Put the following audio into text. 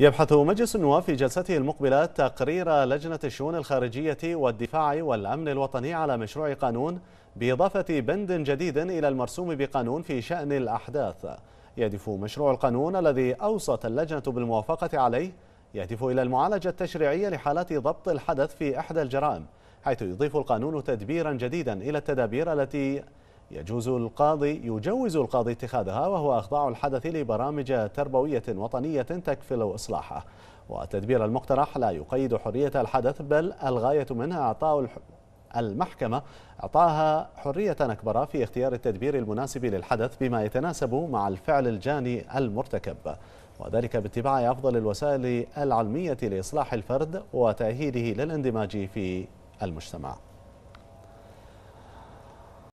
يبحث مجلس النواب في جلسته المقبلة تقرير لجنة الشؤون الخارجية والدفاع والأمن الوطني على مشروع قانون بإضافة بند جديد إلى المرسوم بقانون في شأن الأحداث يهدف مشروع القانون الذي أوصت اللجنة بالموافقة عليه يهدف إلى المعالجة التشريعية لحالات ضبط الحدث في إحدى الجرائم حيث يضيف القانون تدبيرا جديدا إلى التدابير التي يجوز القاضي يجوز القاضي اتخاذها وهو إخضاع الحدث لبرامج تربوية وطنية تكفل إصلاحه وتدبير المقترح لا يقيد حرية الحدث بل الغاية منها إعطاء المحكمة أعطاها حرية أكبر في اختيار التدبير المناسب للحدث بما يتناسب مع الفعل الجاني المرتكب وذلك باتباع أفضل الوسائل العلمية لإصلاح الفرد وتأهيله للاندماج في المجتمع